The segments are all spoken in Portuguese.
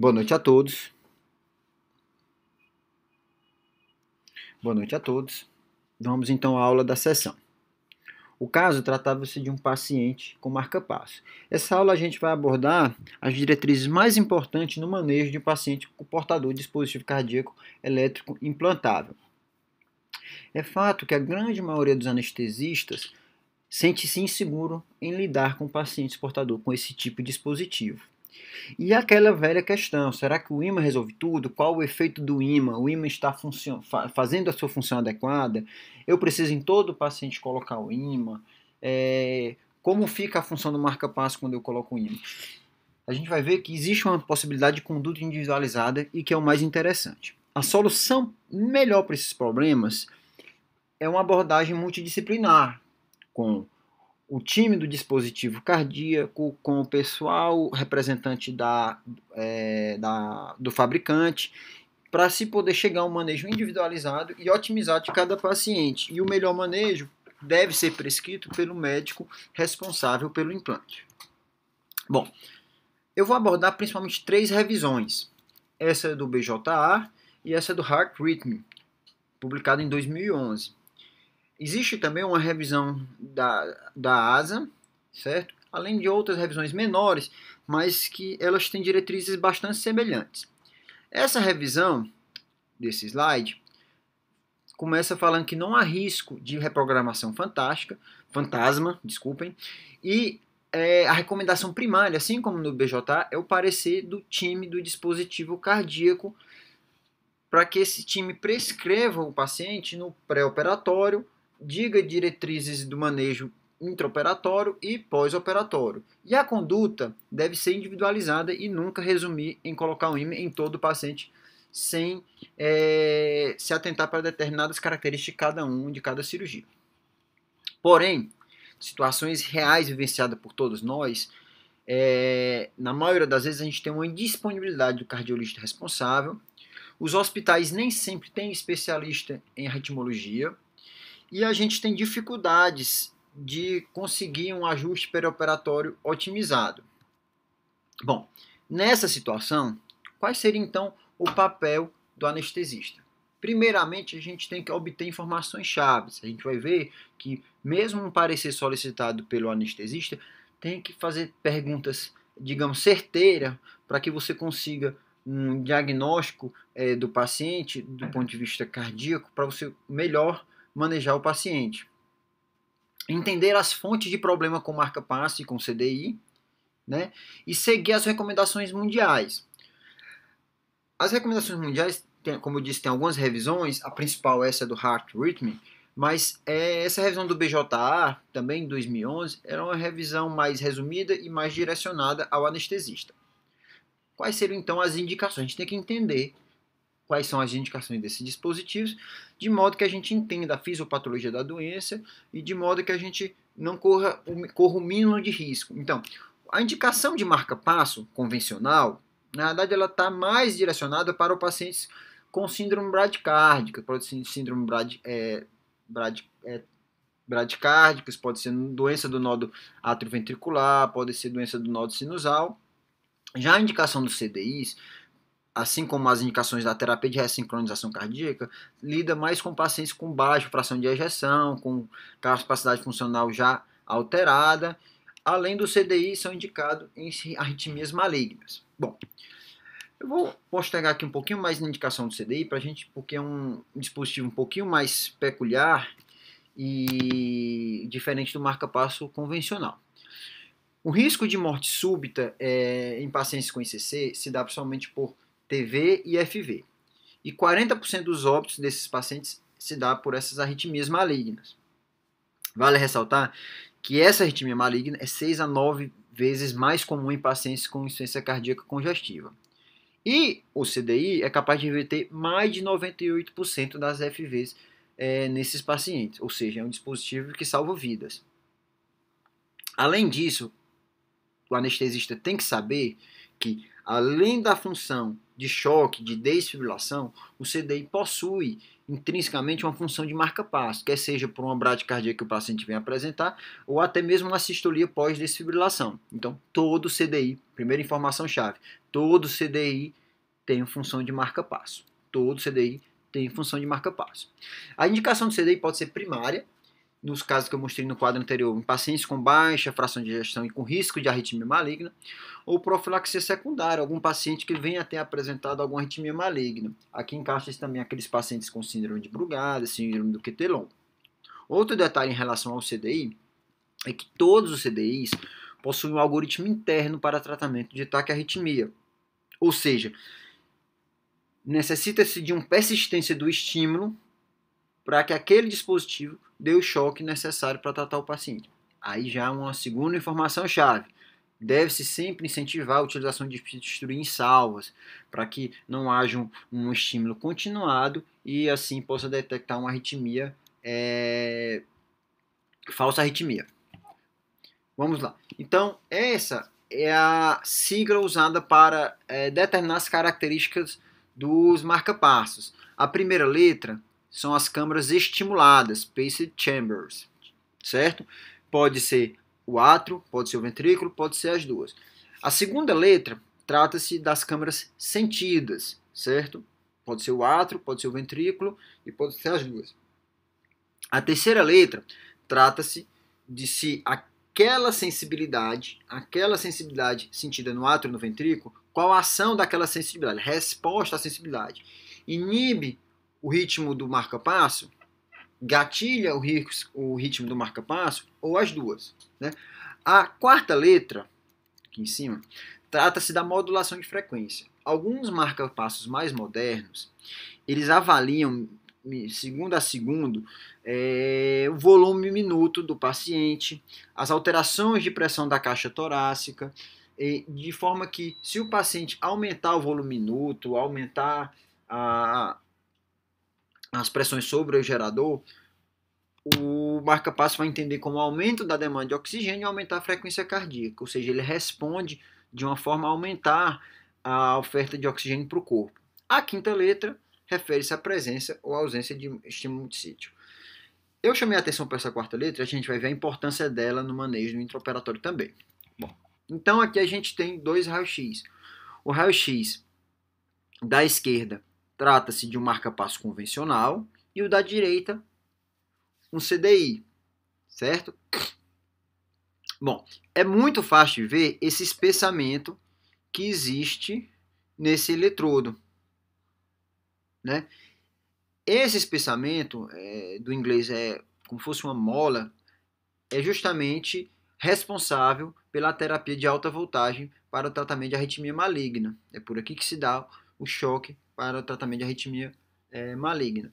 Boa noite a todos. Boa noite a todos. Vamos então à aula da sessão. O caso tratava-se de um paciente com marca-passo. Essa aula a gente vai abordar as diretrizes mais importantes no manejo de um paciente portador de dispositivo cardíaco elétrico implantável. É fato que a grande maioria dos anestesistas sente-se inseguro em lidar com pacientes portador com esse tipo de dispositivo. E aquela velha questão, será que o imã resolve tudo? Qual o efeito do imã? O imã está fa fazendo a sua função adequada? Eu preciso em todo paciente colocar o imã? É, como fica a função do marca-passo quando eu coloco o imã? A gente vai ver que existe uma possibilidade de conduta individualizada e que é o mais interessante. A solução melhor para esses problemas é uma abordagem multidisciplinar, com o time do dispositivo cardíaco, com o pessoal representante da, é, da do fabricante, para se poder chegar a um manejo individualizado e otimizado de cada paciente. E o melhor manejo deve ser prescrito pelo médico responsável pelo implante. Bom, eu vou abordar principalmente três revisões. Essa é do BJA e essa é do Heart Rhythm, publicada em 2011. Existe também uma revisão da, da ASA, certo? Além de outras revisões menores, mas que elas têm diretrizes bastante semelhantes. Essa revisão desse slide começa falando que não há risco de reprogramação fantástica, fantasma, desculpem, e é, a recomendação primária, assim como no BJ, é o parecer do time do dispositivo cardíaco para que esse time prescreva o paciente no pré-operatório diga diretrizes do manejo intraoperatório e pós-operatório. E a conduta deve ser individualizada e nunca resumir em colocar um IME em todo o paciente sem é, se atentar para determinadas características de cada um, de cada cirurgia. Porém, situações reais vivenciadas por todos nós, é, na maioria das vezes a gente tem uma indisponibilidade do cardiologista responsável. Os hospitais nem sempre têm especialista em arritmologia e a gente tem dificuldades de conseguir um ajuste perioperatório otimizado. Bom, nessa situação, qual seria então o papel do anestesista? Primeiramente, a gente tem que obter informações chaves. A gente vai ver que, mesmo um parecer solicitado pelo anestesista, tem que fazer perguntas, digamos, certeiras, para que você consiga um diagnóstico é, do paciente do ponto de vista cardíaco, para você melhor manejar o paciente. Entender as fontes de problema com marca passe e com CDI, né? E seguir as recomendações mundiais. As recomendações mundiais, como eu disse, tem algumas revisões, a principal essa é do Heart Rhythm, mas é, essa revisão do BJA, também em 2011, era uma revisão mais resumida e mais direcionada ao anestesista. Quais seriam então as indicações? A gente tem que entender quais são as indicações desses dispositivos, de modo que a gente entenda a fisiopatologia da doença e de modo que a gente não corra, corra o mínimo de risco. Então, a indicação de marca-passo convencional, na verdade, ela está mais direcionada para o pacientes com síndrome bradicárdica, pode ser síndrome brad, é, brad, é, bradicárdicas, pode ser doença do nodo atrioventricular, pode ser doença do nodo sinusal. Já a indicação dos CDIs assim como as indicações da terapia de ressincronização cardíaca, lida mais com pacientes com baixa fração de ejeção, com capacidade funcional já alterada. Além do CDI, são indicados em arritmias malignas. Bom, eu vou postergar aqui um pouquinho mais na indicação do CDI para gente, porque é um dispositivo um pouquinho mais peculiar e diferente do marca-passo convencional. O risco de morte súbita é, em pacientes com ICC se dá principalmente por TV e FV. E 40% dos óbitos desses pacientes se dá por essas arritmias malignas. Vale ressaltar que essa arritmia maligna é 6 a 9 vezes mais comum em pacientes com insuficiência cardíaca congestiva. E o CDI é capaz de inverter mais de 98% das FVs é, eh, nesses pacientes, ou seja, é um dispositivo que salva vidas. Além disso, o anestesista tem que saber que, além da função de choque, de desfibrilação, o CDI possui intrinsecamente uma função de marca-passo, quer seja por uma bradicardia que o paciente vem apresentar, ou até mesmo uma sistolia pós-desfibrilação. Então, todo CDI, primeira informação-chave, todo CDI tem função de marca-passo. Todo CDI tem função de marca-passo. A indicação do CDI pode ser primária, nos casos que eu mostrei no quadro anterior, em pacientes com baixa fração de digestão e com risco de arritmia maligna, ou profilaxia secundária, algum paciente que venha até apresentado alguma arritmia maligna. Aqui encaixa também aqueles pacientes com síndrome de Brugada, síndrome do Quetelon. Outro detalhe em relação ao CDI é que todos os CDIs possuem um algoritmo interno para tratamento de taquiarritmia. Ou seja, necessita-se de uma persistência do estímulo para que aquele dispositivo dê o choque necessário para tratar o paciente. Aí já é uma segunda informação-chave. Deve-se sempre incentivar a utilização de destruir em salvas, para que não haja um, um, estímulo continuado e assim possa detectar uma arritmia, é... falsa arritmia. Vamos lá. Então, essa é a sigla usada para é, determinar as características dos marcapassos. A primeira letra são as câmaras estimuladas, paced chambers, certo? Pode ser o átrio, pode ser o ventrículo, pode ser as duas. A segunda letra trata-se das câmaras sentidas, certo? Pode ser o átrio, pode ser o ventrículo e pode ser as duas. A terceira letra trata-se de se aquela sensibilidade, aquela sensibilidade sentida no átrio, no ventrículo, qual a ação daquela sensibilidade, resposta à sensibilidade, inibe o ritmo do marca-passo, gatilha o, ritmo do marca-passo, ou as duas. Né? A quarta letra, aqui em cima, trata-se da modulação de frequência. Alguns marca-passos mais modernos, eles avaliam, segundo a segundo, é, o volume minuto do paciente, as alterações de pressão da caixa torácica, de forma que se o paciente aumentar o volume minuto, aumentar a, as pressões sobre o gerador, o marca-passo vai entender como aumento da demanda de oxigênio aumentar a frequência cardíaca, ou seja, ele responde de uma forma a aumentar a oferta de oxigênio para o corpo. A quinta letra refere-se à presença ou ausência de estímulo de sítio. Eu chamei a atenção para essa quarta letra, a gente vai ver a importância dela no manejo intraoperatório também. Bom, então aqui a gente tem dois raios-x. O raio-x da esquerda trata-se de um marca-passo convencional e o da direita, um CDI, certo? Bom, é muito fácil de ver esse espessamento que existe nesse eletrodo, né? Esse espessamento é, do inglês é como fosse uma mola, é justamente responsável pela terapia de alta voltagem para o tratamento de arritmia maligna. É por aqui que se dá o choque para o tratamento de arritmia é, maligna.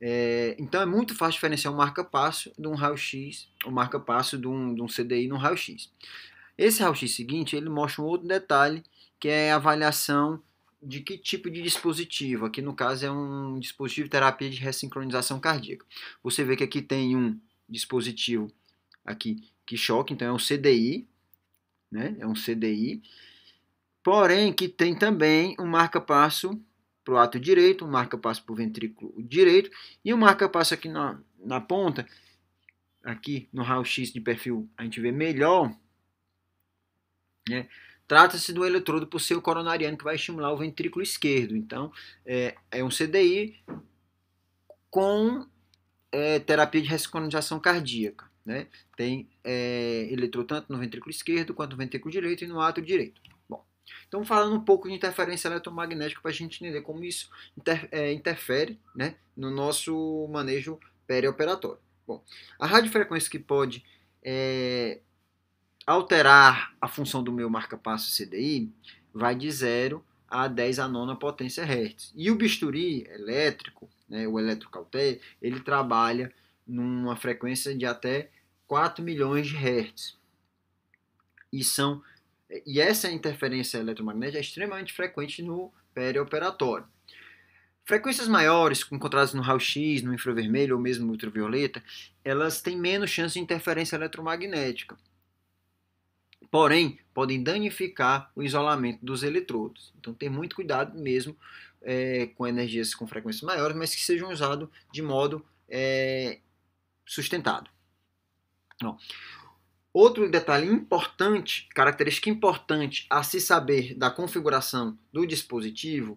É, então é muito fácil diferenciar um marca-passo de um raio-x, o marca-passo de um, de um CDI num raio-x. Esse raio-x seguinte, ele mostra um outro detalhe, que é a avaliação de que tipo de dispositivo. Aqui no caso é um dispositivo de terapia de ressincronização cardíaca. Você vê que aqui tem um dispositivo aqui que choca, então é um CDI, né? É um CDI porém que tem também um marca-passo para o ato direito, um marca-passo para o ventrículo direito e um marca-passo aqui na, na ponta, aqui no raio-x de perfil a gente vê melhor, né? Trata-se do eletrodo por seu coronariano que vai estimular o ventrículo esquerdo. Então, é, é um CDI com é, terapia de ressincronização cardíaca. Né? Tem é, eletrodo tanto no ventrículo esquerdo quanto no ventrículo direito e no ato direito. Então, falando um pouco de interferência eletromagnética para a gente entender como isso inter, é, interfere né, no nosso manejo perioperatório. Bom, a radiofrequência que pode é, alterar a função do meu marca-passo CDI vai de 0 a 10 a nona potência Hertz. E o bisturi elétrico, né, o eletrocauté, ele trabalha numa frequência de até 4 milhões de Hertz. E são e essa interferência eletromagnética é extremamente frequente no perioperatório. Frequências maiores, encontradas no raio-x, no infravermelho ou mesmo no ultravioleta, elas têm menos chance de interferência eletromagnética. Porém, podem danificar o isolamento dos eletrodos. Então, tem muito cuidado mesmo é, com energias com frequências maiores, mas que sejam usadas de modo é, sustentado. Bom, Outro detalhe importante, característica importante a se saber da configuração do dispositivo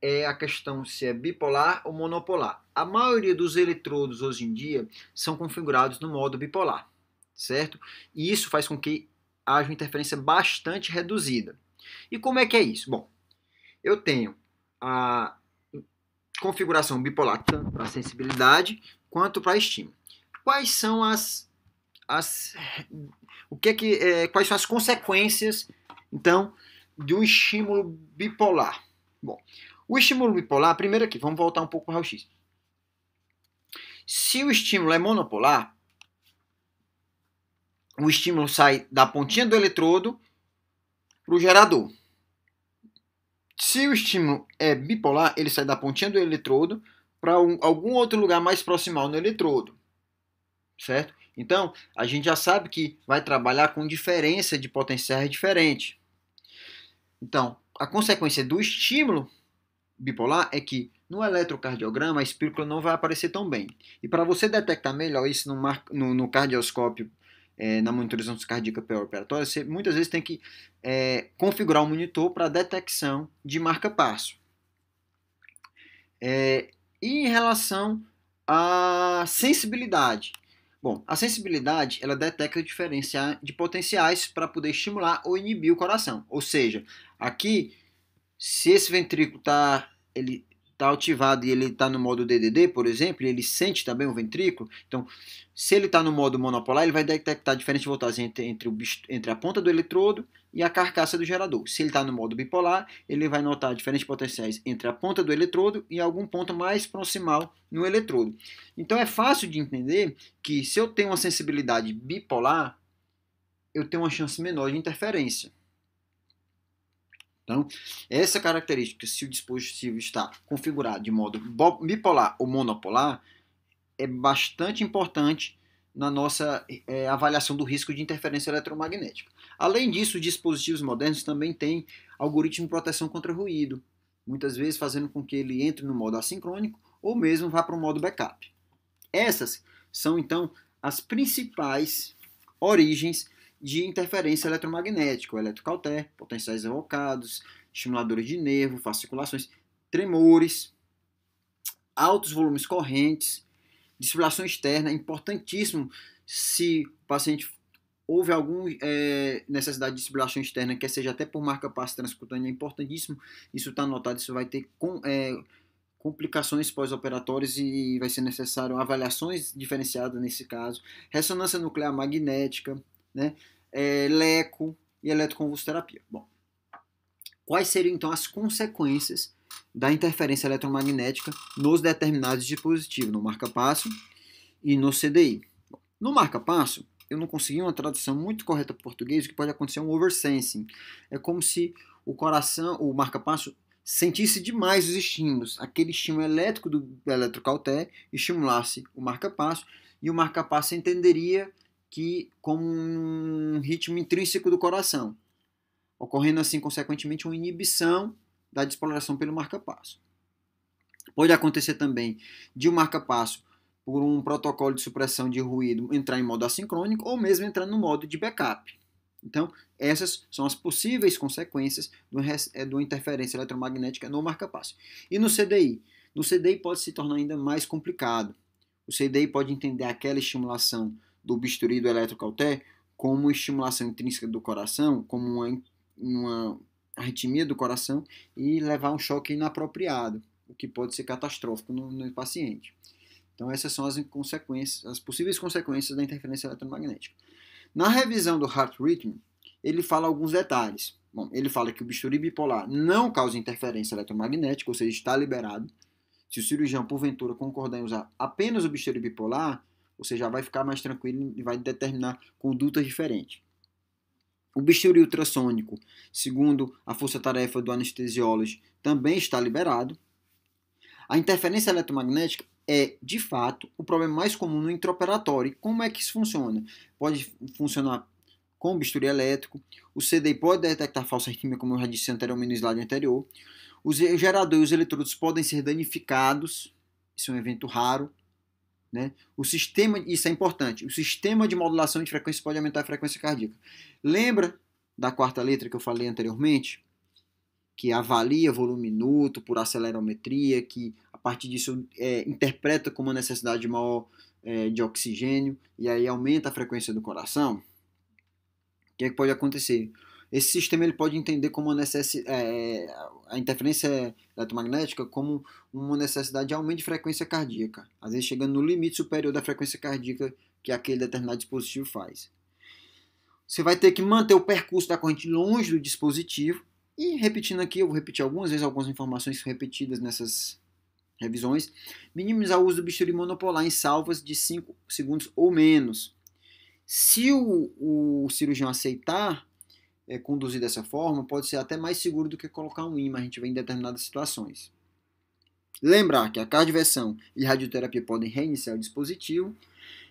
é a questão se é bipolar ou monopolar. A maioria dos eletrodos hoje em dia são configurados no modo bipolar, certo? E isso faz com que haja uma interferência bastante reduzida. E como é que é isso? Bom, eu tenho a configuração bipolar tanto para sensibilidade quanto para estímulo. Quais são as as, o que é que, é, quais são as consequências, então, de um estímulo bipolar. Bom, o estímulo bipolar, primeiro aqui, vamos voltar um pouco para o raio-x. Se o estímulo é monopolar, o estímulo sai da pontinha do eletrodo para o gerador. Se o estímulo é bipolar, ele sai da pontinha do eletrodo para um, algum outro lugar mais proximal no eletrodo, certo? Então, a gente já sabe que vai trabalhar com diferença de potenciais diferente. Então, a consequência do estímulo bipolar é que no eletrocardiograma a espícula não vai aparecer tão bem. E para você detectar melhor isso no, mar, no, no cardioscópio, é, na monitorização cardíaca pré-operatória, você muitas vezes tem que é, configurar o um monitor para detecção de marca-passo. É, e em relação à sensibilidade, Bom, a sensibilidade ela detecta diferenciar de potenciais para poder estimular ou inibir o coração. Ou seja, aqui, se esse ventrículo está ele está ativado e ele está no modo DDD, por exemplo, ele sente também o ventrículo. Então, se ele está no modo monopolar, ele vai detectar diferentes voltagens entre, entre, o, entre a ponta do eletrodo e a carcaça do gerador. Se ele está no modo bipolar, ele vai notar diferentes potenciais entre a ponta do eletrodo e algum ponto mais proximal no eletrodo. Então, é fácil de entender que se eu tenho uma sensibilidade bipolar, eu tenho uma chance menor de interferência. Então, essa característica, se o dispositivo está configurado de modo bipolar ou monopolar, é bastante importante na nossa é, avaliação do risco de interferência eletromagnética. Além disso, os dispositivos modernos também têm algoritmo de proteção contra ruído, muitas vezes fazendo com que ele entre no modo assincrônico ou mesmo vá para o modo backup. Essas são então as principais origens de interferência eletromagnética, eletrocauter, potenciais evocados, estimuladores de nervo, fasciculações, tremores, altos volumes correntes, desfibrilação externa, é importantíssimo se o paciente houve alguma é, necessidade de desfibrilação externa, quer seja até por marca passe transcutânea, é importantíssimo, isso está anotado, isso vai ter com, é, complicações pós-operatórias e vai ser necessário avaliações diferenciadas nesse caso, ressonância nuclear magnética, né? É, leco e eletroconvulsoterapia. Bom, quais seriam então as consequências da interferência eletromagnética nos determinados dispositivos, no marca-passo e no CDI? Bom, no marca-passo, eu não consegui uma tradução muito correta para português, o que pode acontecer é um oversensing. É como se o coração, o marca-passo, sentisse demais os estímulos. Aquele estímulo elétrico do eletrocauté estimulasse o marca-passo e o marca-passo entenderia que como um ritmo intrínseco do coração, ocorrendo assim consequentemente uma inibição da despolarização pelo marca-passo. Pode acontecer também de o um marca-passo por um protocolo de supressão de ruído entrar em modo assincrônico ou mesmo entrar no modo de backup. Então, essas são as possíveis consequências de uma eh, interferência eletromagnética no marca-passo. E no CDI? No CDI pode se tornar ainda mais complicado. O CDI pode entender aquela estimulação do bisturi do eletrocauté como estimulação intrínseca do coração, como uma, uma arritmia do coração e levar um choque inapropriado, o que pode ser catastrófico no, no paciente. Então essas são as consequências, as possíveis consequências da interferência eletromagnética. Na revisão do Heart Rhythm, ele fala alguns detalhes. Bom, ele fala que o bisturi bipolar não causa interferência eletromagnética, ou seja, está liberado. Se o cirurgião porventura concordar em usar apenas o bisturi bipolar, você já vai ficar mais tranquilo e vai determinar condutas diferentes. O bisturi ultrassônico, segundo a força-tarefa do anestesiólogo, também está liberado. A interferência eletromagnética é, de fato, o problema mais comum no intraoperatório. Como é que isso funciona? Pode funcionar com bisturi elétrico, o CDI pode detectar falsa arritmia, como eu já disse anteriormente no slide anterior. Os geradores e os eletrodos podem ser danificados, isso é um evento raro. Né? O sistema, isso é importante, o sistema de modulação de frequência pode aumentar a frequência cardíaca. Lembra da quarta letra que eu falei anteriormente? Que avalia volume minuto por acelerometria, que a partir disso é, interpreta como uma necessidade maior é, de oxigênio e aí aumenta a frequência do coração? O que, é que pode acontecer? Esse sistema ele pode entender como a, necess... é, a interferência eletromagnética como uma necessidade de aumento de frequência cardíaca, às vezes chegando no limite superior da frequência cardíaca que aquele determinado dispositivo faz. Você vai ter que manter o percurso da corrente longe do dispositivo. E repetindo aqui, eu vou repetir algumas vezes algumas informações repetidas nessas revisões. Minimizar o uso do bisturi monopolar em salvas de 5 segundos ou menos. Se o, o cirurgião aceitar, é, conduzir dessa forma pode ser até mais seguro do que colocar um ímã a gente vê em determinadas situações. Lembrar que a cardioversão e radioterapia podem reiniciar o dispositivo.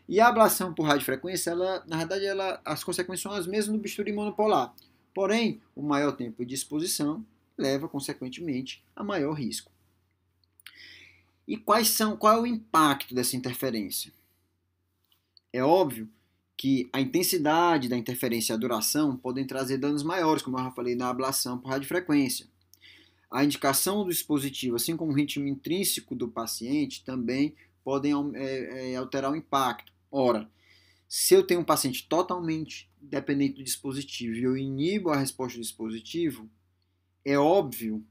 E a ablação por radiofrequência, ela, na verdade, ela, as consequências são as mesmas do bisturi monopolar. Porém, o maior tempo de exposição leva, consequentemente, a maior risco. E quais são, qual é o impacto dessa interferência? É óbvio que a intensidade da interferência e a duração podem trazer danos maiores, como eu já falei, na ablação por radiofrequência. A indicação do dispositivo, assim como o ritmo intrínseco do paciente, também podem é, é, alterar o impacto. Ora, se eu tenho um paciente totalmente dependente do dispositivo e eu inibo a resposta do dispositivo, é óbvio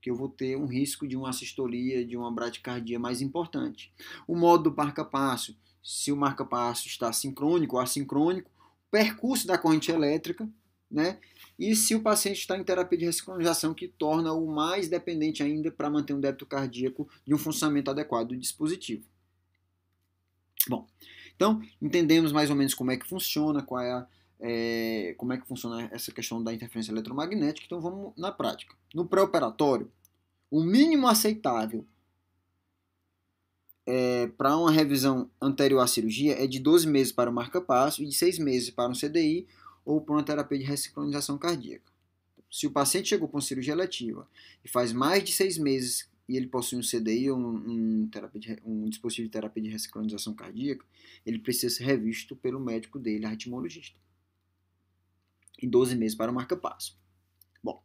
que eu vou ter um risco de uma sistolia, de uma bradicardia mais importante. O modo do parca passo se o marca-passo está sincrônico ou assincrônico, o percurso da corrente elétrica, né? E se o paciente está em terapia de ressincronização, que torna-o mais dependente ainda para manter um débito cardíaco e um funcionamento adequado do dispositivo. Bom, então entendemos mais ou menos como é que funciona, qual é a, é, como é que funciona essa questão da interferência eletromagnética, então vamos na prática. No pré-operatório, o mínimo aceitável é, para uma revisão anterior à cirurgia é de 12 meses para o marca-passo e de 6 meses para um CDI ou para uma terapia de ressincronização cardíaca. Se o paciente chegou com cirurgia letiva e faz mais de 6 meses e ele possui um CDI ou um, um, de, um, dispositivo de terapia de ressincronização cardíaca, ele precisa ser revisto pelo médico dele, arritmologista. E 12 meses para o marca-passo. Bom,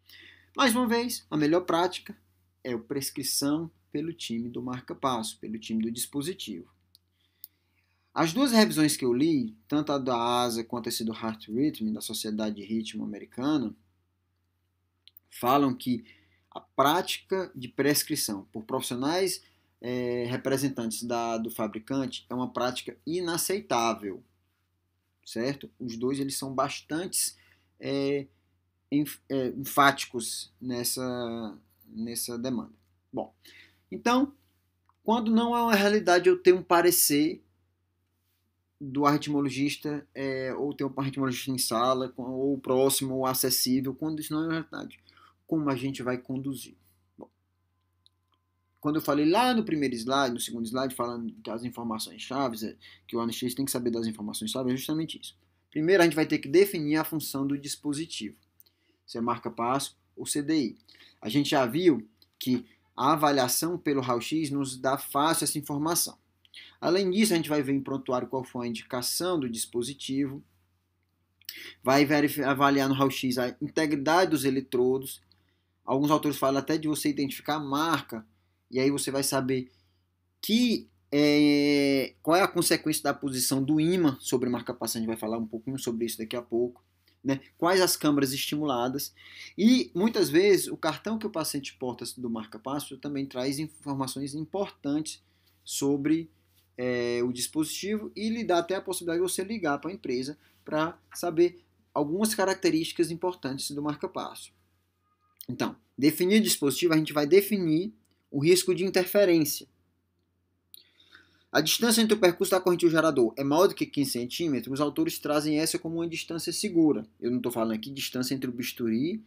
mais uma vez, a melhor prática é a prescrição pelo time do marca-passo, pelo time do dispositivo. As duas revisões que eu li, tanto a da ASA quanto a do Heart Rhythm, da Sociedade de Ritmo Americana, falam que a prática de prescrição por profissionais é, representantes da, do fabricante é uma prática inaceitável, certo? Os dois eles são bastante é, enf, é, enfáticos nessa, nessa demanda. Bom, então, quando não é uma realidade eu tenho um parecer do aritmologista é, ou ter um aritmologista em sala, ou próximo, ou acessível, quando isso não é verdade. Como a gente vai conduzir? Bom, quando eu falei lá no primeiro slide, no segundo slide, falando das informações chaves, é, que o anestesista tem que saber das informações chaves, é justamente isso. Primeiro, a gente vai ter que definir a função do dispositivo. Se é marca-passo ou CDI. A gente já viu que a avaliação pelo raio-x nos dá fácil essa informação. Além disso, a gente vai ver em prontuário qual foi a indicação do dispositivo, vai avaliar no raio-x a integridade dos eletrodos. Alguns autores falam até de você identificar a marca, e aí você vai saber que é, qual é a consequência da posição do ímã sobre marca passante, a gente vai falar um pouquinho sobre isso daqui a pouco. Né? Quais as câmaras estimuladas. E muitas vezes o cartão que o paciente porta do marca-passo também traz informações importantes sobre é, o dispositivo e lhe dá até a possibilidade de você ligar para a empresa para saber algumas características importantes do marca-passo. Então, definir dispositivo, a gente vai definir o risco de interferência. A distância entre o percurso da corrente e o gerador é maior do que 15 centímetros, os autores trazem essa como uma distância segura. Eu não estou falando aqui distância entre o bisturi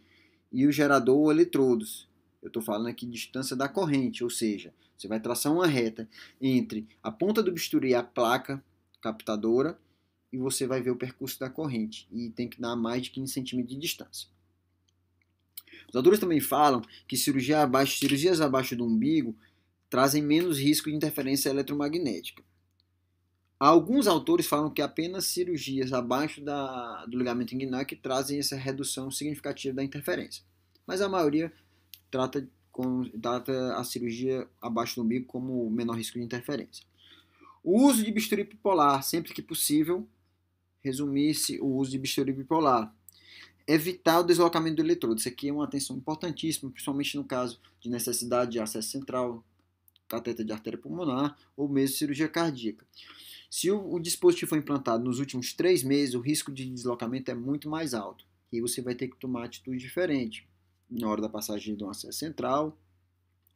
e o gerador ou eletrodos. Eu estou falando aqui distância da corrente, ou seja, você vai traçar uma reta entre a ponta do bisturi e a placa captadora e você vai ver o percurso da corrente. E tem que dar mais de 15 centímetros de distância. Os autores também falam que cirurgia abaixo, cirurgias abaixo do umbigo trazem menos risco de interferência eletromagnética. Alguns autores falam que apenas cirurgias abaixo da, do ligamento inguinal que trazem essa redução significativa da interferência. Mas a maioria trata, com, trata a cirurgia abaixo do umbigo como menor risco de interferência. O uso de bisturi bipolar, sempre que possível, resumir-se o uso de bisturi bipolar. Evitar o deslocamento do eletrodo. Isso aqui é uma atenção importantíssima, principalmente no caso de necessidade de acesso central, cateta tá de artéria pulmonar ou mesmo cirurgia cardíaca. Se o, o dispositivo foi implantado nos últimos três meses, o risco de deslocamento é muito mais alto e você vai ter que tomar atitude diferente na hora da passagem de um acesso central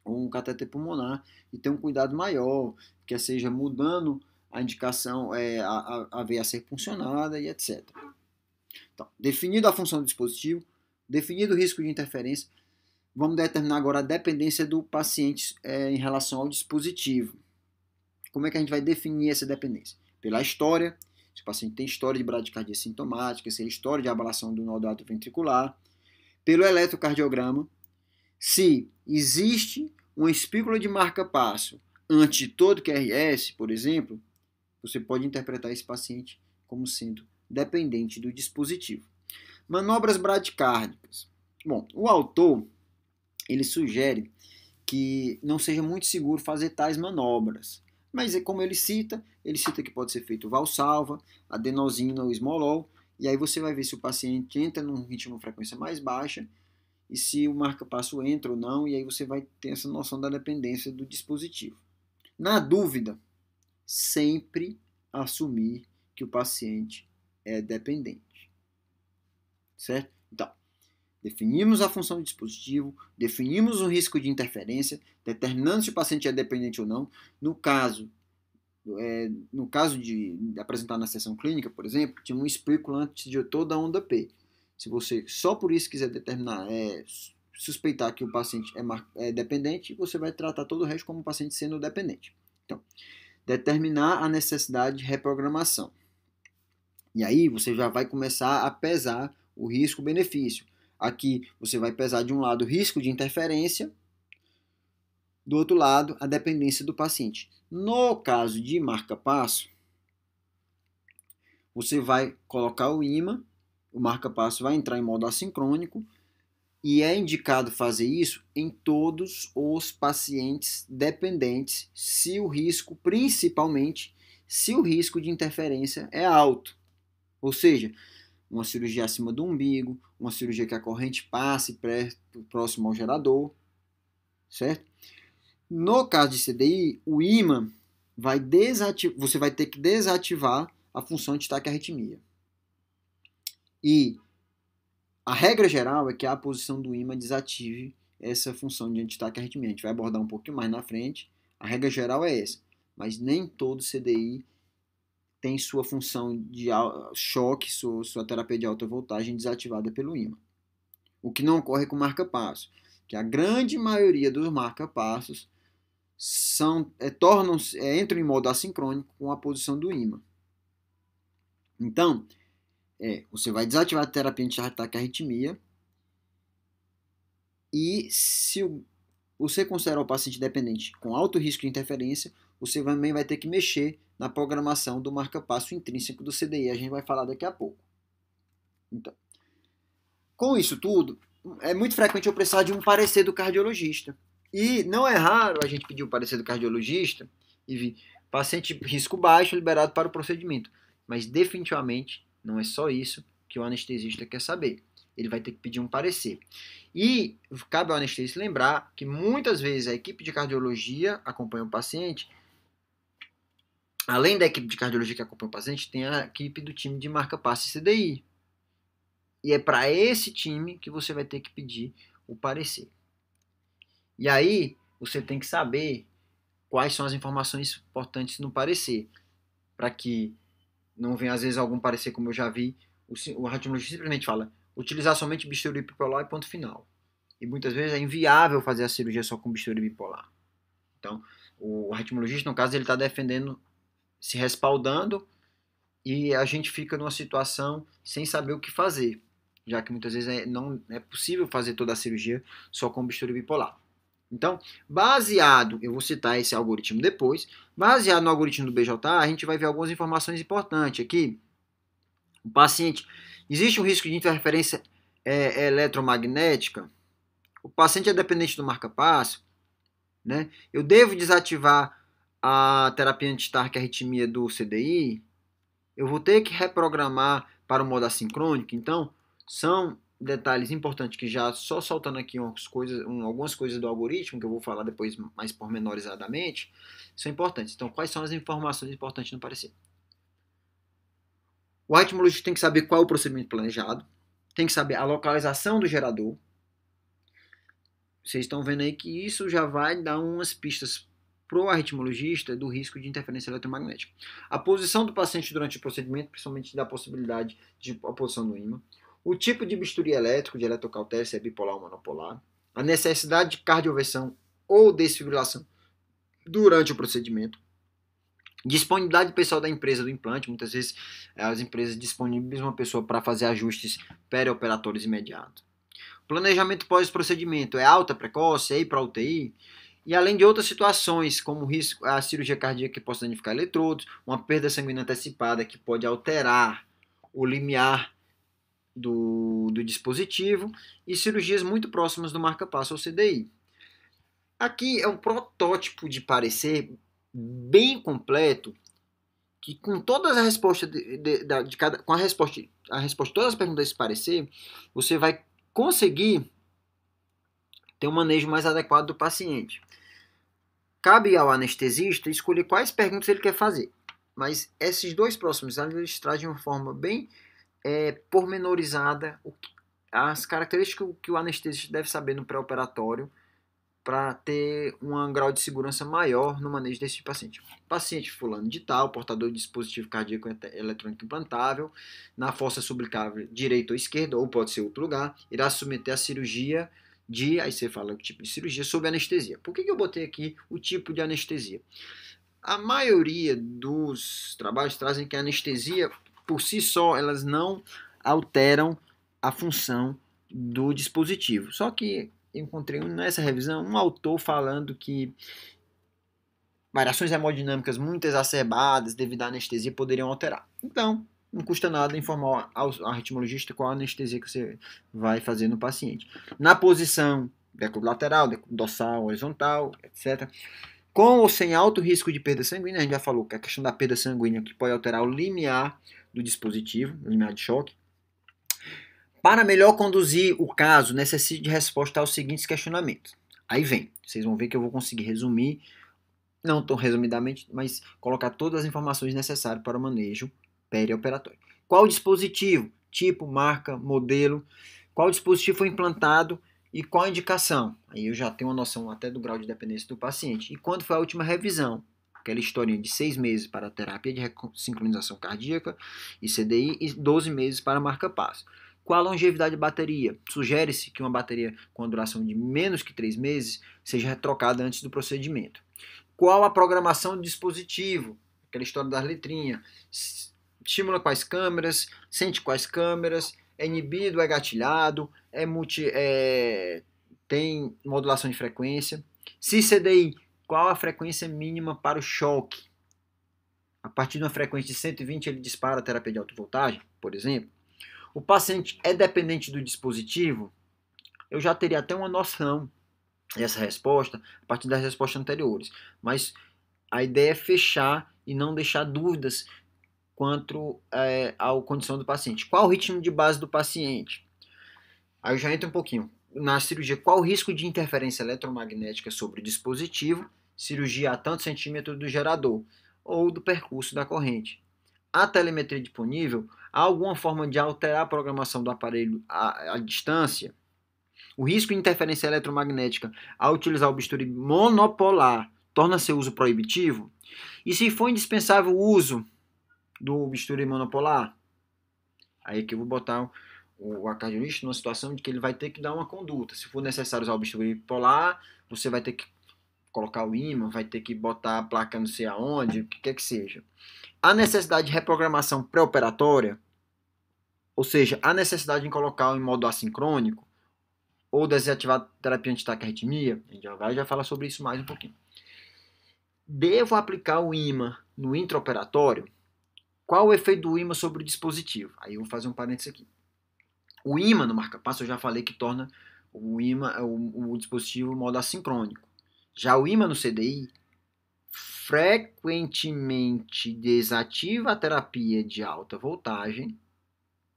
ou um cateter pulmonar e ter um cuidado maior, que seja mudando a indicação, é, a, a veia a ser funcionada e etc. Então, definido a função do dispositivo, definido o risco de interferência, Vamos determinar agora a dependência do paciente é, em relação ao dispositivo. Como é que a gente vai definir essa dependência? Pela história, se o paciente tem história de bradicardia sintomática, se é história de ablação do nó do ato ventricular, pelo eletrocardiograma, se existe uma espícula de marca-passo antes de todo QRS, por exemplo, você pode interpretar esse paciente como sendo dependente do dispositivo. Manobras bradicárdicas. Bom, o autor ele sugere que não seja muito seguro fazer tais manobras. Mas é como ele cita, ele cita que pode ser feito valsalva, adenosina ou esmolol, e aí você vai ver se o paciente entra num ritmo de frequência mais baixa e se o marca-passo entra ou não, e aí você vai ter essa noção da dependência do dispositivo. Na dúvida, sempre assumir que o paciente é dependente. Certo? Definimos a função do dispositivo, definimos o risco de interferência, determinando se o paciente é dependente ou não. No caso, é, no caso de apresentar na sessão clínica, por exemplo, tinha um espículo antes de toda a onda P. Se você só por isso quiser determinar, é, suspeitar que o paciente é, é dependente, você vai tratar todo o resto como paciente sendo dependente. Então, determinar a necessidade de reprogramação. E aí você já vai começar a pesar o risco-benefício. Aqui você vai pesar de um lado o risco de interferência, do outro lado a dependência do paciente. No caso de marca-passo, você vai colocar o imã, o marca-passo vai entrar em modo assincrônico, e é indicado fazer isso em todos os pacientes dependentes, se o risco, principalmente, se o risco de interferência é alto. Ou seja, uma cirurgia acima do umbigo, uma cirurgia que a corrente passe perto, próximo ao gerador, certo? No caso de CDI, o ímã vai desativar, você vai ter que desativar a função de taquiarritmia. E a regra geral é que a posição do ímã desative essa função de antitaquiarritmia. A gente vai abordar um pouquinho mais na frente. A regra geral é essa, mas nem todo CDI tem sua função de choque, sua, sua terapia de alta voltagem desativada pelo ímã. O que não ocorre com marca-passo, que a grande maioria dos marca-passos são, é, tornam, é, entram em modo assincrônico com a posição do ímã. Então, é, você vai desativar a terapia de ataque à arritmia e se o, você considera o paciente dependente com alto risco de interferência, você também vai ter que mexer na programação do marca-passo intrínseco do CDI. A gente vai falar daqui a pouco. Então, com isso tudo, é muito frequente eu precisar de um parecer do cardiologista. E não é raro a gente pedir o parecer do cardiologista e vir paciente de risco baixo liberado para o procedimento. Mas definitivamente não é só isso que o anestesista quer saber. Ele vai ter que pedir um parecer. E cabe ao anestesista lembrar que muitas vezes a equipe de cardiologia acompanha o paciente além da equipe de cardiologia que acompanha o paciente, tem a equipe do time de marca passe CDI. E é para esse time que você vai ter que pedir o parecer. E aí, você tem que saber quais são as informações importantes no parecer, para que não venha, às vezes, algum parecer, como eu já vi, o, o radiologista simplesmente fala, utilizar somente bisturi bipolar e ponto final. E muitas vezes é inviável fazer a cirurgia só com bisturi bipolar. Então, o radiologista, no caso, ele está defendendo se respaldando e a gente fica numa situação sem saber o que fazer, já que muitas vezes é, não é possível fazer toda a cirurgia só com bisturi bipolar. Então, baseado, eu vou citar esse algoritmo depois, baseado no algoritmo do BJ, a gente vai ver algumas informações importantes aqui. O paciente, existe um risco de interferência é, eletromagnética? O paciente é dependente do marca-passo? Né? Eu devo desativar a terapia antistarque arritmia do CDI, eu vou ter que reprogramar para o modo assincrônico. Então, são detalhes importantes que já só soltando aqui umas coisas, um, algumas coisas do algoritmo, que eu vou falar depois mais pormenorizadamente, são importantes. Então, quais são as informações importantes no parecer? O artimologista tem que saber qual é o procedimento planejado, tem que saber a localização do gerador. Vocês estão vendo aí que isso já vai dar umas pistas para o arritmologista do risco de interferência eletromagnética. A posição do paciente durante o procedimento, principalmente da possibilidade de a posição do ímã, o tipo de bisturi elétrico, de eletrocautério, se é bipolar ou monopolar, a necessidade de cardioversão ou desfibrilação durante o procedimento, Disponibilidade pessoal da empresa do implante, muitas vezes as empresas disponibilizam uma pessoa para fazer ajustes perioperatórios imediatos. Planejamento pós-procedimento, é alta precoce, é ir para UTI? e além de outras situações, como risco, a cirurgia cardíaca que possa danificar eletrodos, uma perda sanguínea antecipada que pode alterar o limiar do, do dispositivo e cirurgias muito próximas do marca-passo ou CDI. Aqui é um protótipo de parecer bem completo que com todas as respostas de, de, de, de, cada com a resposta a resposta todas as perguntas desse parecer você vai conseguir ter um manejo mais adequado do paciente Cabe ao anestesista escolher quais perguntas ele quer fazer. Mas esses dois próximos eles trazem de uma forma bem é, pormenorizada as características que o anestesista deve saber no pré-operatório para ter um grau de segurança maior no manejo desse paciente. Paciente fulano de tal, portador de dispositivo cardíaco eletrônico implantável, na fossa sublicável direita ou esquerda, ou pode ser outro lugar, irá submeter a cirurgia de, aí você fala o tipo de cirurgia, sob anestesia. Por que, que eu botei aqui o tipo de anestesia? A maioria dos trabalhos trazem que a anestesia, por si só, elas não alteram a função do dispositivo. Só que encontrei nessa revisão um autor falando que variações hemodinâmicas muito exacerbadas devido à anestesia poderiam alterar. Então, não custa nada informar ao aritmologista qual anestesia que você vai fazer no paciente. Na posição decolateral, dorsal, horizontal, etc. Com ou sem alto risco de perda sanguínea, a gente já falou que a questão da perda sanguínea que pode alterar o limiar do dispositivo, o limiar de choque. Para melhor conduzir o caso, necessito de resposta aos seguintes questionamentos. Aí vem, vocês vão ver que eu vou conseguir resumir, não tão resumidamente, mas colocar todas as informações necessárias para o manejo perioperatório. Qual dispositivo? Tipo, marca, modelo. Qual dispositivo foi implantado e qual a indicação? Aí eu já tenho uma noção até do grau de dependência do paciente. E quando foi a última revisão? Aquela historinha de seis meses para terapia de sincronização cardíaca e CDI e 12 meses para marca-passo. Qual a longevidade da bateria? Sugere-se que uma bateria com duração de menos que três meses seja trocada antes do procedimento. Qual a programação do dispositivo? Aquela história das letrinhas estimula quais câmeras, sente quais câmeras, é inibido, é gatilhado, é multi, é, tem modulação de frequência. Se CDI, qual a frequência mínima para o choque? A partir de uma frequência de 120 ele dispara a terapia de alta voltagem, por exemplo. O paciente é dependente do dispositivo? Eu já teria até uma noção dessa resposta a partir das respostas anteriores. Mas a ideia é fechar e não deixar dúvidas quanto é, à condição do paciente. Qual o ritmo de base do paciente? Aí já entra um pouquinho. Na cirurgia, qual o risco de interferência eletromagnética sobre o dispositivo? Cirurgia a tanto centímetro do gerador ou do percurso da corrente. A telemetria disponível, há alguma forma de alterar a programação do aparelho à, à distância? O risco de interferência eletromagnética ao utilizar o bisturi monopolar torna seu uso proibitivo? E se for indispensável o uso do bisturi monopolar. Aí que eu vou botar o, o numa situação de que ele vai ter que dar uma conduta. Se for necessário usar o bisturi polar, você vai ter que colocar o ímã, vai ter que botar a placa não sei aonde, o que quer que seja. A necessidade de reprogramação pré-operatória, ou seja, a necessidade de colocar em modo assincrônico, ou desativar terapia anti-taquiarritmia, a gente já vai já falar sobre isso mais um pouquinho. Devo aplicar o ímã no intraoperatório? Qual o efeito do ímã sobre o dispositivo? Aí eu vou fazer um parênteses aqui. O ímã no marca-passo, eu já falei que torna o imã, é, o, o dispositivo modo assincrônico. Já o imã no CDI frequentemente desativa a terapia de alta voltagem,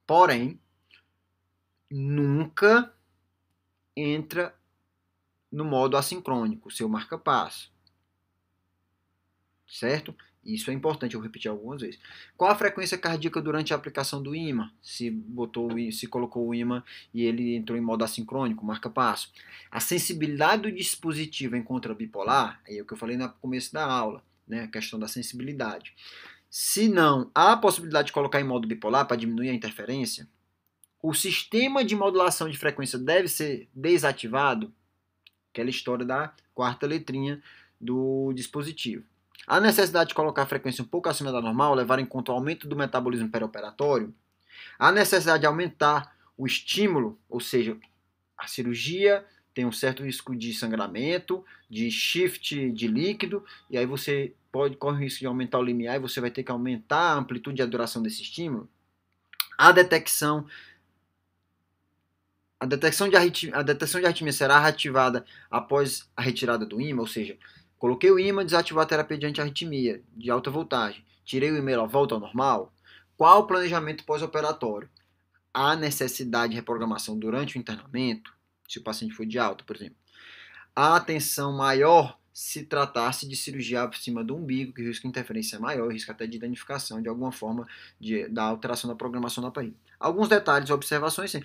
porém nunca entra no modo assincrônico, seu marca-passo. Certo? Isso é importante, eu vou repetir algumas vezes. Qual a frequência cardíaca durante a aplicação do imã? Se botou, se colocou o imã e ele entrou em modo assincrônico, marca passo. A sensibilidade do dispositivo em contra bipolar, aí é o que eu falei no começo da aula, né? A questão da sensibilidade. Se não, há a possibilidade de colocar em modo bipolar para diminuir a interferência? O sistema de modulação de frequência deve ser desativado? Aquela história da quarta letrinha do dispositivo. A necessidade de colocar a frequência um pouco acima da normal, levar em conta o aumento do metabolismo perioperatório, a necessidade de aumentar o estímulo, ou seja, a cirurgia tem um certo risco de sangramento, de shift de líquido, e aí você pode corre o risco de aumentar o limiar e você vai ter que aumentar a amplitude e a duração desse estímulo. A detecção a detecção de arritmia, a detecção de arritmia será reativada após a retirada do imã, ou seja, Coloquei o ímã desativar a terapia diante de arritmia de alta voltagem. Tirei o e ela volta ao normal. Qual o planejamento pós-operatório? Há necessidade de reprogramação durante o internamento, se o paciente for de alta, por exemplo. Há atenção maior se tratasse de cirurgia por cima do umbigo, que o risco de interferência é maior, o risco até de danificação de alguma forma de, da alteração da programação da parede. Alguns detalhes, observações, sim.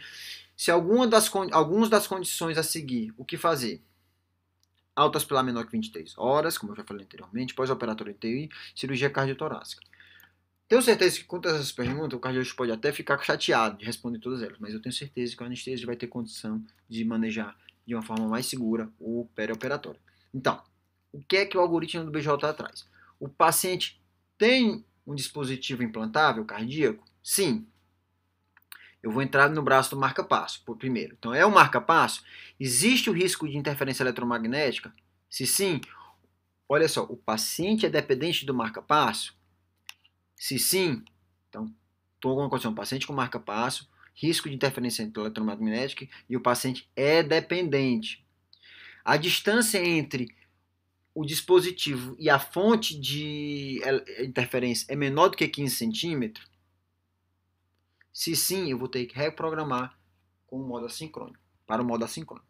Se alguma das, algumas das condições a seguir, o que fazer? altas pela menor que 23 horas, como eu já falei anteriormente, pós-operatório TI, cirurgia cardiotorácica. Tenho certeza que quanto a essas perguntas, o cardiologista pode até ficar chateado de responder todas elas, mas eu tenho certeza que o anestesista vai ter condição de manejar de uma forma mais segura o perioperatório. Então, o que é que o algoritmo do BJ traz? O paciente tem um dispositivo implantável cardíaco? Sim, eu vou entrar no braço do marca-passo, primeiro. Então, é o um marca-passo? Existe o risco de interferência eletromagnética? Se sim, olha só, o paciente é dependente do marca-passo? Se sim, então, estou com uma condição, paciente com marca-passo, risco de interferência eletromagnética e o paciente é dependente. A distância entre o dispositivo e a fonte de eh, interferência é menor do que 15 centímetros, se sim, eu vou ter que reprogramar com o modo assincrônico, para o modo assincrônico.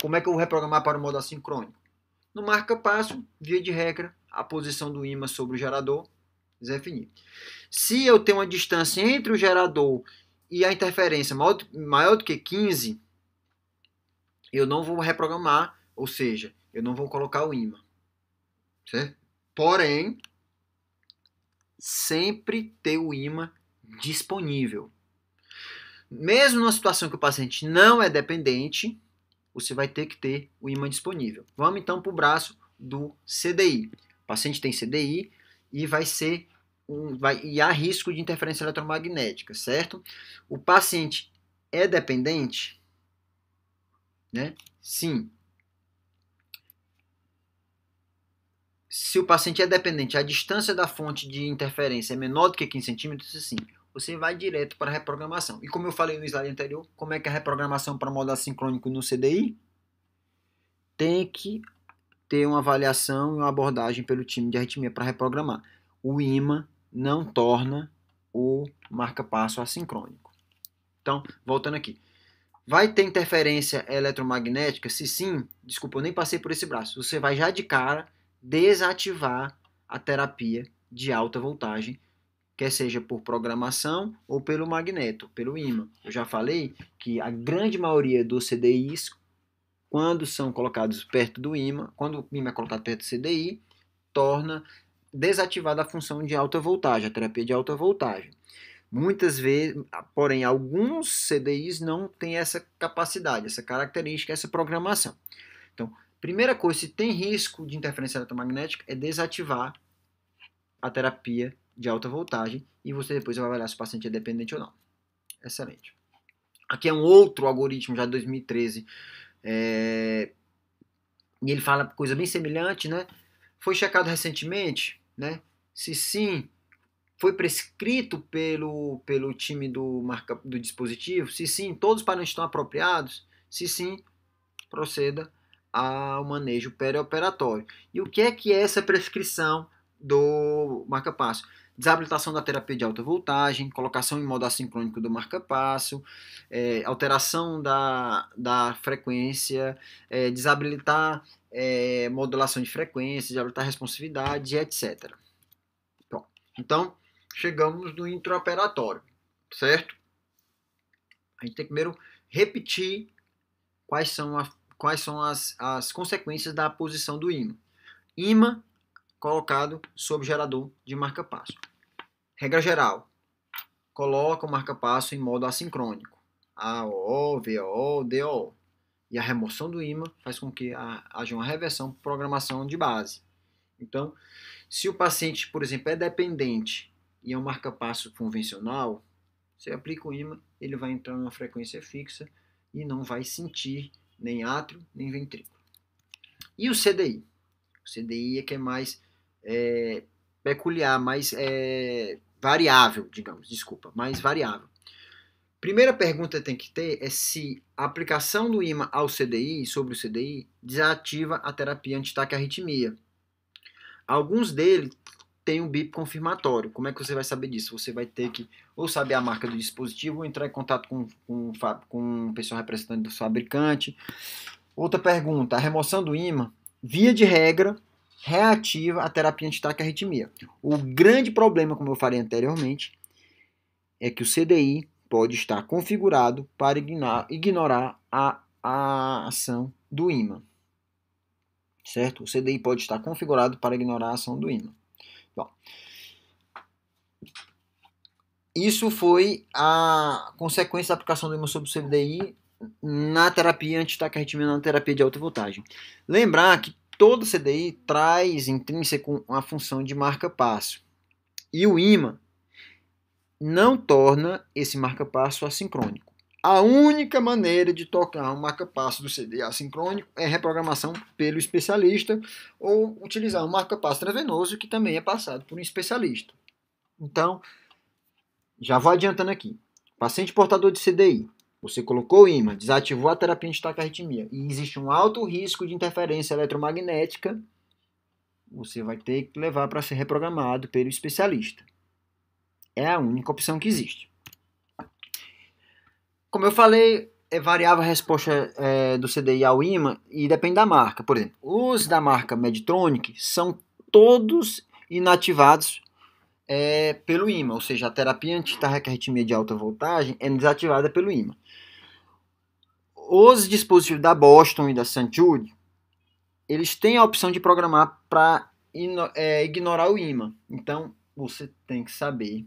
Como é que eu vou reprogramar para o modo assincrônico? No marca-passo, via de regra, a posição do imã sobre o gerador é definida. Se eu tenho uma distância entre o gerador e a interferência maior, maior do que 15, eu não vou reprogramar, ou seja, eu não vou colocar o imã. Certo? Porém, sempre ter o imã disponível. Mesmo numa situação que o paciente não é dependente, você vai ter que ter o imã disponível. Vamos então para o braço do CDI. O paciente tem CDI e vai ser um, vai, e há risco de interferência eletromagnética, certo? O paciente é dependente, né? Sim. Se o paciente é dependente, a distância da fonte de interferência é menor do que 15 centímetros, sim você vai direto para a reprogramação. E como eu falei no slide anterior, como é que a reprogramação para modo assincrônico no CDI? Tem que ter uma avaliação e uma abordagem pelo time de arritmia para reprogramar. O IMA não torna o marca-passo assincrônico. Então, voltando aqui. Vai ter interferência eletromagnética? Se sim, desculpa, eu nem passei por esse braço. Você vai já de cara desativar a terapia de alta voltagem quer seja por programação ou pelo magneto, pelo ímã. Eu já falei que a grande maioria dos CDIs, quando são colocados perto do ímã, quando o ímã é colocado perto do CDI, torna desativada a função de alta voltagem, a terapia de alta voltagem. Muitas vezes, porém, alguns CDIs não têm essa capacidade, essa característica, essa programação. Então, primeira coisa, se tem risco de interferência eletromagnética, é desativar a terapia de alta voltagem e você depois vai avaliar se o paciente é dependente ou não. Excelente. Aqui é um outro algoritmo já de 2013. É... E ele fala coisa bem semelhante, né? Foi checado recentemente, né? Se sim, foi prescrito pelo, pelo time do, marca, do dispositivo? Se sim, todos os parâmetros estão apropriados? Se sim, proceda ao manejo perioperatório. E o que é que é essa prescrição do marca-passo. Desabilitação da terapia de alta voltagem, colocação em modo assincrônico do marca-passo, é, alteração da, da frequência, é, desabilitar é, modulação de frequência, desabilitar responsividade, etc. Bom, então, chegamos no intraoperatório, certo? A gente tem que primeiro repetir quais são, a, quais são as, as consequências da posição do imã. Imã colocado sob gerador de marca-passo. Regra geral, coloca o marca-passo em modo assincrônico, o d o E a remoção do imã faz com que haja uma reversão programação de base. Então, se o paciente, por exemplo, é dependente e é um marca-passo convencional, você aplica o imã, ele vai entrar numa frequência fixa e não vai sentir nem átrio nem ventrículo. E o CDI? O CDI é que é mais é, peculiar, mais é, variável, digamos, desculpa, mais variável. Primeira pergunta que tem que ter é se a aplicação do imã ao CDI, sobre o CDI, desativa a terapia anti-taque arritmia. Alguns deles têm um BIP confirmatório. Como é que você vai saber disso? Você vai ter que ou saber a marca do dispositivo, ou entrar em contato com, com, com pessoal representante do fabricante. Outra pergunta, a remoção do imã, via de regra, reativa a terapia antitáquica arritmia. O grande problema, como eu falei anteriormente, é que o CDI pode estar configurado para ignorar a, a ação do ímã. Certo? O CDI pode estar configurado para ignorar a ação do ímã. Bom, isso foi a consequência da aplicação do ímã sobre o CDI na terapia antitáquica arritmia, na terapia de alta voltagem. Lembrar que todo CDI traz intrínseco a função de marca-passo. E o imã não torna esse marca-passo assincrônico. A única maneira de tocar um marca-passo do CD assincrônico é reprogramação pelo especialista ou utilizar um marca-passo transvenoso que também é passado por um especialista. Então, já vou adiantando aqui. Paciente portador de CDI você colocou o ímã, desativou a terapia de taquiarritmia e existe um alto risco de interferência eletromagnética, você vai ter que levar para ser reprogramado pelo especialista. É a única opção que existe. Como eu falei, é variável a resposta é, do CDI ao ímã e depende da marca. Por exemplo, os da marca Medtronic são todos inativados é, pelo ímã, ou seja, a terapia antitarraquiarritmia de alta voltagem é desativada pelo ímã os dispositivos da Boston e da Jude, eles têm a opção de programar para é, ignorar o imã. Então, você tem que saber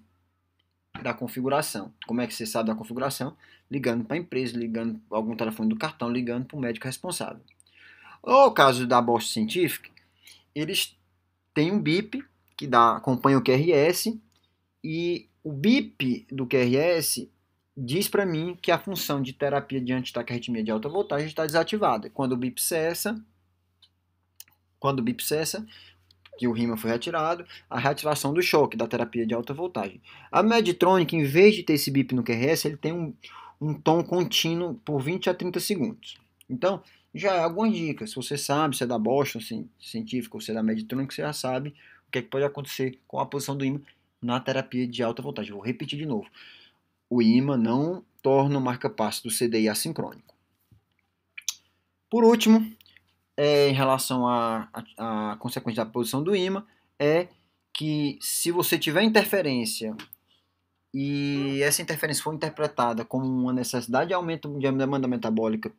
da configuração. Como é que você sabe da configuração? Ligando para a empresa, ligando para algum telefone do cartão, ligando para o médico responsável. O caso da Boston Scientific, eles têm um BIP que dá, acompanha o QRS e o BIP do QRS diz para mim que a função de terapia de antitraquearritmia de alta voltagem está desativada. Quando o BIP cessa, quando o BIP cessa, que o rima foi retirado, a reativação do choque da terapia de alta voltagem. A Meditronic, em vez de ter esse BIP no QRS, ele tem um, um tom contínuo por 20 a 30 segundos. Então, já é algumas dicas. Se você sabe, se é da Boston assim, Científica ou se é da Meditronic, você já sabe o que, é que pode acontecer com a posição do imã na terapia de alta voltagem. Vou repetir de novo o IMA não torna o marca-passo do CDI assincrônico. Por último, é, em relação à consequência da posição do IMA, é que se você tiver interferência e essa interferência for interpretada como uma necessidade de aumento de demanda metabólica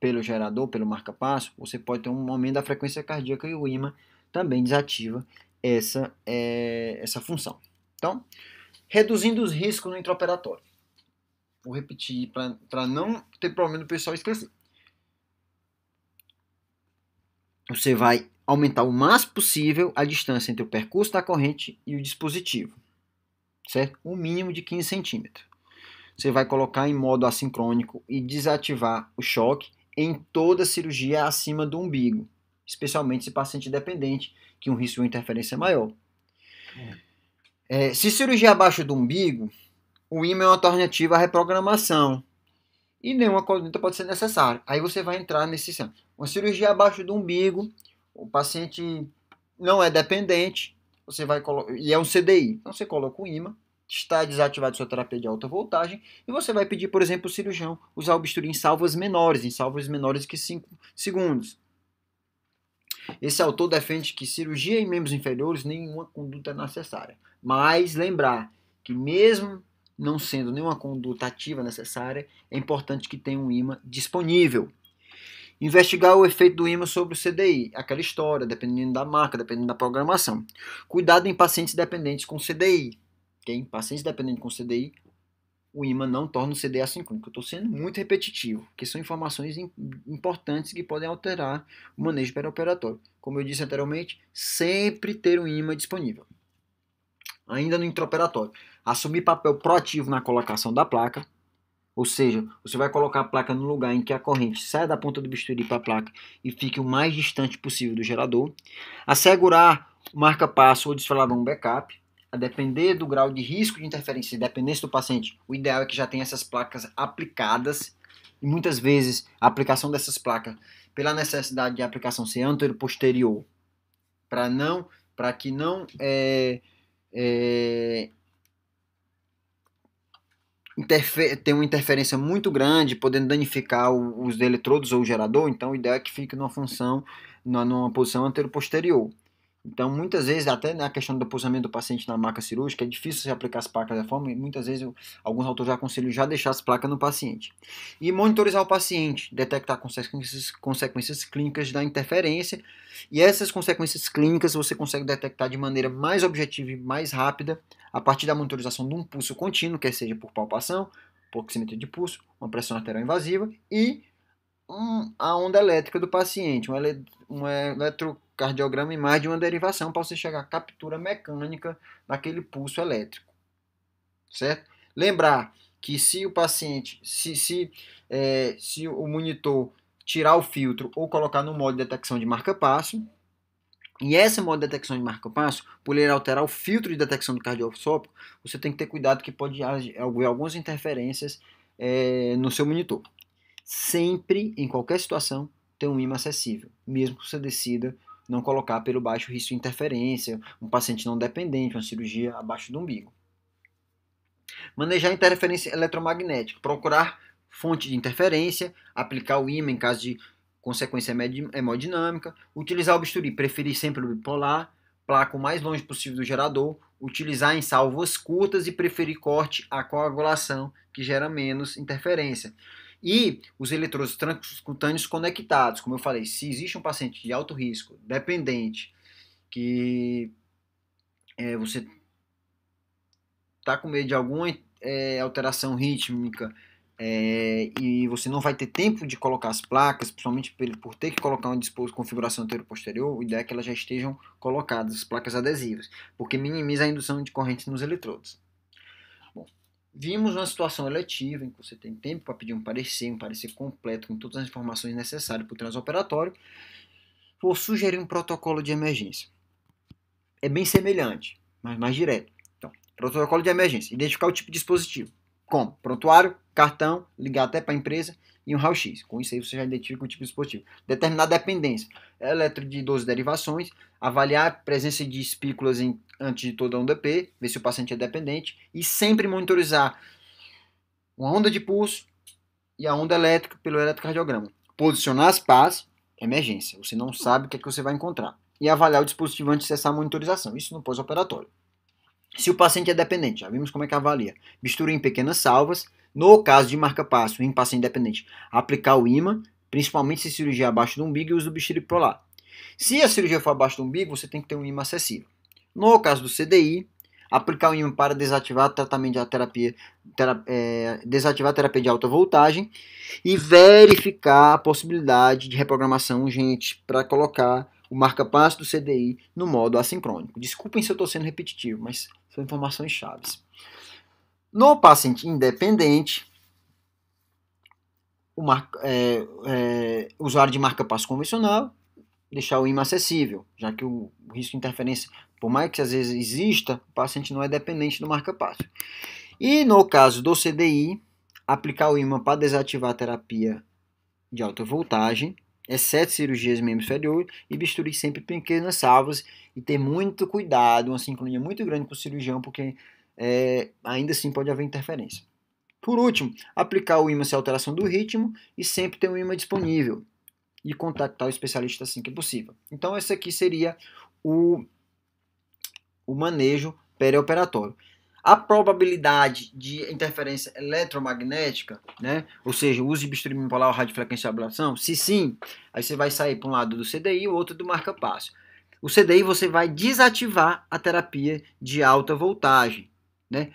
pelo gerador, pelo marca-passo, você pode ter um aumento da frequência cardíaca e o IMA também desativa essa, é, essa função. Então, reduzindo os riscos no intraoperatório. Vou repetir para não ter problema do pessoal esquecer. Você vai aumentar o mais possível a distância entre o percurso da corrente e o dispositivo, certo? Um mínimo de 15 centímetros. Você vai colocar em modo assincrônico e desativar o choque em toda cirurgia acima do umbigo, especialmente se paciente dependente, que um risco de interferência é maior. É. É, se cirurgia abaixo do umbigo, o IMA é uma alternativa à reprogramação. E nenhuma conduta pode ser necessária. Aí você vai entrar nesse. Uma cirurgia abaixo do umbigo, o paciente não é dependente, você vai e é um CDI. Então você coloca o IMA, está desativado sua terapia de alta voltagem, e você vai pedir, por exemplo, o cirurgião usar o bisturi em salvas menores, em salvas menores que 5 segundos. Esse autor defende que cirurgia em membros inferiores nenhuma conduta é necessária. Mas lembrar que mesmo não sendo nenhuma conduta ativa necessária, é importante que tenha um imã disponível. Investigar o efeito do imã sobre o CDI, aquela história, dependendo da marca, dependendo da programação. Cuidado em pacientes dependentes com CDI. Okay? Pacientes dependentes com CDI, o imã não torna o CDI assincrônico. Eu estou sendo muito repetitivo, que são informações importantes que podem alterar o manejo perioperatório. Como eu disse anteriormente, sempre ter um imã disponível. Ainda no intraoperatório assumir papel proativo na colocação da placa, ou seja, você vai colocar a placa no lugar em que a corrente sai da ponta do bisturi para a placa e fique o mais distante possível do gerador, assegurar o marca-passo ou desfilavão backup, a depender do grau de risco de interferência e dependência do paciente, o ideal é que já tenha essas placas aplicadas e muitas vezes a aplicação dessas placas, pela necessidade de aplicação ser anterior posterior, para não, para que não é, é, tem uma interferência muito grande, podendo danificar os eletrodos ou o gerador, então a ideia é que fique numa função, numa, numa posição anterior-posterior. Então, muitas vezes, até na questão do posicionamento do paciente na maca cirúrgica, é difícil você aplicar as placas da forma, e muitas vezes eu, alguns autores já aconselham já deixar as placas no paciente. E monitorizar o paciente, detectar consequências, consequências clínicas da interferência, e essas consequências clínicas você consegue detectar de maneira mais objetiva e mais rápida a partir da monitorização de um pulso contínuo, quer seja por palpação, por oximetria de pulso, uma pressão arterial invasiva e um, a onda elétrica do paciente, um, ele, um eletro cardiograma e mais de uma derivação para você chegar à captura mecânica daquele pulso elétrico. Certo? Lembrar que se o paciente, se, se, é, se o monitor tirar o filtro ou colocar no modo de detecção de marca-passo, e esse modo de detecção de marca-passo, por ele alterar o filtro de detecção do cardiosópico, você tem que ter cuidado que pode haver algumas interferências é, no seu monitor. Sempre, em qualquer situação, ter um imã acessível, mesmo que você decida não colocar pelo baixo risco de interferência, um paciente não dependente, uma cirurgia abaixo do umbigo. Manejar interferência eletromagnética, procurar fonte de interferência, aplicar o ímã em caso de consequência hemodinâmica, utilizar o bisturi, preferir sempre o bipolar, placa o mais longe possível do gerador, utilizar em salvas curtas e preferir corte à coagulação, que gera menos interferência. E os eletrodos transcutâneos conectados, como eu falei, se existe um paciente de alto risco, dependente, que é, você está com medo de alguma é, alteração rítmica é, e você não vai ter tempo de colocar as placas, principalmente por ter que colocar uma configuração anterior-posterior, a ideia é que elas já estejam colocadas, as placas adesivas, porque minimiza a indução de corrente nos eletrodos. Vimos uma situação eletiva em que você tem tempo para pedir um parecer, um parecer completo com todas as informações necessárias para o transoperatório, ou sugerir um protocolo de emergência. É bem semelhante, mas mais direto. Então, protocolo de emergência, identificar o tipo de dispositivo. Como? Prontuário, cartão, ligar até para a empresa, e um raio-x. Com isso aí você já identifica o tipo de dispositivo. Determinar dependência. Eletro de 12 derivações, avaliar a presença de espículas em, antes de toda a onda P, ver se o paciente é dependente e sempre monitorizar uma onda de pulso e a onda elétrica pelo eletrocardiograma. Posicionar as pás, emergência. Você não sabe o que, é que você vai encontrar. E avaliar o dispositivo antes de cessar a monitorização. Isso no pós-operatório. Se o paciente é dependente, já vimos como é que avalia. Mistura em pequenas salvas. No caso de marca-passo em paciente dependente, aplicar o imã, principalmente se a cirurgia é abaixo do umbigo e uso do bisturi prolar. Se a cirurgia for abaixo do umbigo, você tem que ter um imã acessível. No caso do CDI, aplicar o imã para desativar tratamento de terapia, é, desativar a terapia de alta voltagem e verificar a possibilidade de reprogramação urgente para colocar o marca-passo do CDI no modo assincrônico. Desculpem se eu estou sendo repetitivo, mas são informações chaves. No paciente independente, o é, é, usuário de marca-passo convencional, deixar o IMA acessível, já que o risco de interferência, por mais que às vezes exista, o paciente não é dependente do marca-passo. E no caso do CDI, aplicar o imã para desativar a terapia de alta voltagem exceto é cirurgias membro inferior e bisturi sempre pequenas salvas e ter muito cuidado, uma sincronia muito grande com o cirurgião, porque é, ainda assim pode haver interferência. Por último, aplicar o imã se alteração do ritmo e sempre ter um imã disponível e contactar o especialista assim que possível. Então, esse aqui seria o, o manejo perioperatório a probabilidade de interferência eletromagnética, né? ou seja, uso de bisturi bipolar ou radiofrequência de ablação, se sim, aí você vai sair para um lado do CDI e o outro do marca-passo. O CDI você vai desativar a terapia de alta voltagem, né?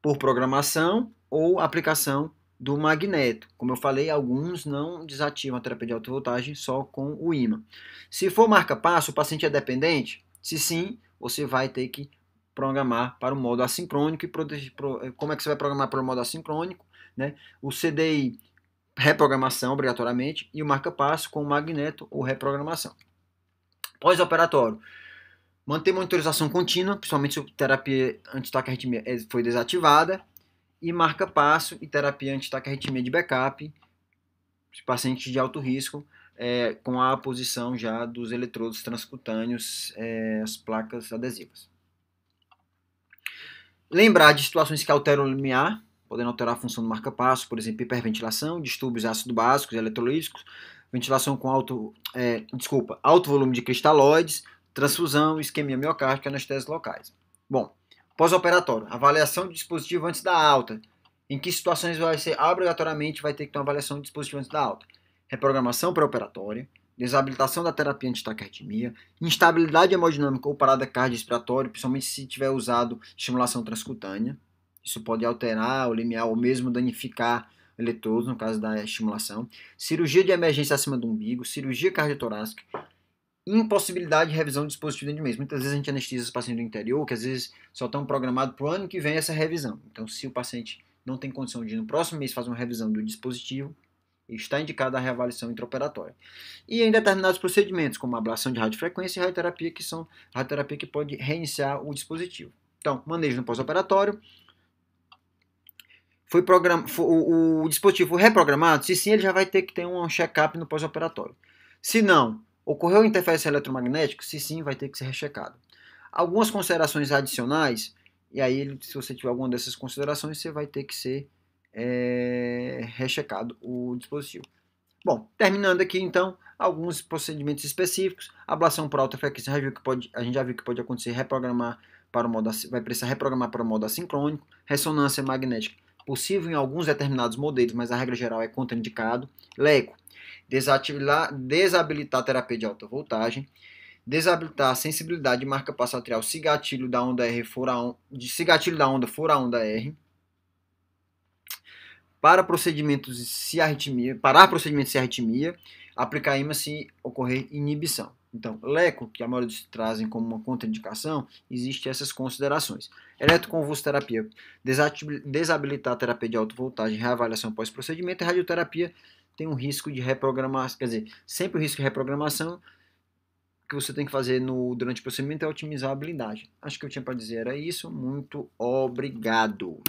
por programação ou aplicação do magneto. Como eu falei, alguns não desativam a terapia de alta voltagem só com o ímã. Se for marca-passo, o paciente é dependente? Se sim, você vai ter que programar para o modo assincrônico e eh, como é que você vai programar para o modo assincrônico, né? O CDI reprogramação obrigatoriamente e o marca-passo com o magneto ou reprogramação. Pós-operatório, manter monitorização contínua, principalmente se a terapia anti-taque eh, foi desativada, e marca-passo e terapia anti-taque de backup, pacientes de alto risco, é, com a posição já dos eletrodos transcutâneos, é, as placas adesivas. Lembrar de situações que alteram o limiar, podendo alterar a função do marca-passo, por exemplo, hiperventilação, distúrbios ácido-básicos, eletrolíticos, ventilação com alto, é, desculpa, alto volume de cristalóides, transfusão, isquemia miocárdica, anestesias locais. Bom, pós-operatório, avaliação do dispositivo antes da alta. Em que situações vai ser obrigatoriamente vai ter que ter uma avaliação do dispositivo antes da alta? Reprogramação pré-operatória, desabilitação da terapia antitraqueotimia, instabilidade hemodinâmica ou parada cardiorrespiratória, principalmente se tiver usado estimulação transcutânea. Isso pode alterar o limiar ou mesmo danificar eletrodos no caso da estimulação. Cirurgia de emergência acima do umbigo, cirurgia cardiotorácica, impossibilidade de revisão do dispositivo dentro de mês. Muitas vezes a gente anestesia os pacientes do interior, que às vezes só estão programados para o ano que vem essa revisão. Então, se o paciente não tem condição de no próximo mês fazer uma revisão do dispositivo, Está indicada a reavaliação intraoperatória. E em determinados procedimentos, como ablação de radiofrequência e radioterapia, que são radioterapia que pode reiniciar o dispositivo. Então, manejo no pós-operatório. Foi program... o, o dispositivo foi reprogramado? Se sim, ele já vai ter que ter um check-up no pós-operatório. Se não, ocorreu interferência eletromagnética? Se sim, vai ter que ser rechecado. Algumas considerações adicionais, e aí, se você tiver alguma dessas considerações, você vai ter que ser é, rechecado o dispositivo. Bom, terminando aqui então, alguns procedimentos específicos. Ablação por alta frequência, já viu que pode, a gente já viu que pode acontecer reprogramar para o modo, vai precisar reprogramar para o modo assincrônico. Ressonância magnética, possível em alguns determinados modelos, mas a regra geral é contraindicado. Leco, desativar, desabilitar terapia de alta voltagem desabilitar a sensibilidade de marca passatrial se gatilho da onda R for a on... se gatilho da onda for a onda R, para procedimentos se arritmia, parar procedimentos de arritmia, aplicar IMA se ocorrer inibição. Então, leco, que a maioria dos trazem como uma contraindicação, existem essas considerações. Eletroconvulsoterapia, desabilitar a terapia de alta voltagem, reavaliação pós-procedimento e radioterapia tem um risco de reprogramação, quer dizer, sempre o risco de reprogramação que você tem que fazer no, durante o procedimento é otimizar a blindagem. Acho que eu tinha para dizer era isso. Muito obrigado.